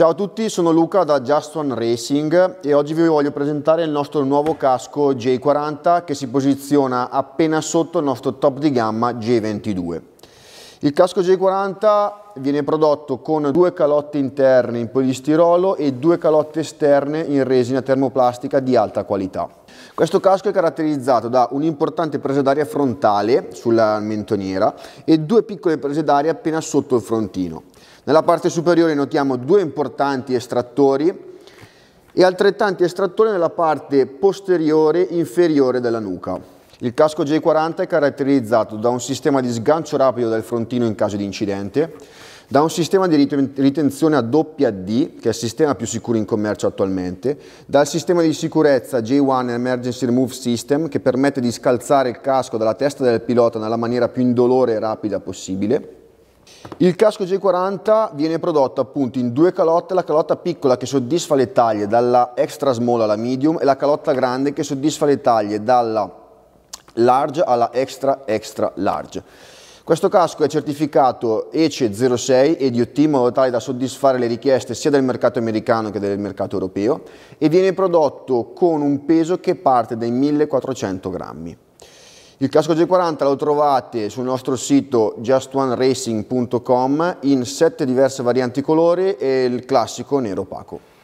Ciao a tutti, sono Luca da Just One Racing e oggi vi voglio presentare il nostro nuovo casco J40 che si posiziona appena sotto il nostro top di gamma J22. Il casco J40 viene prodotto con due calotte interne in polistirolo e due calotte esterne in resina termoplastica di alta qualità. Questo casco è caratterizzato da un'importante presa d'aria frontale sulla mentoniera e due piccole prese d'aria appena sotto il frontino. Nella parte superiore notiamo due importanti estrattori e altrettanti estrattori nella parte posteriore inferiore della nuca. Il casco J40 è caratterizzato da un sistema di sgancio rapido del frontino in caso di incidente, da un sistema di ritenzione a doppia D, che è il sistema più sicuro in commercio attualmente, dal sistema di sicurezza J1 Emergency Remove System, che permette di scalzare il casco dalla testa del pilota nella maniera più indolore e rapida possibile, il casco J40 viene prodotto appunto in due calotte, la calotta piccola che soddisfa le taglie dalla extra small alla medium e la calotta grande che soddisfa le taglie dalla large alla extra extra large. Questo casco è certificato ECE 06 e DOT in modo tale da soddisfare le richieste sia del mercato americano che del mercato europeo e viene prodotto con un peso che parte dai 1400 grammi. Il casco G40 lo trovate sul nostro sito justoneracing.com in sette diverse varianti colori e il classico nero opaco.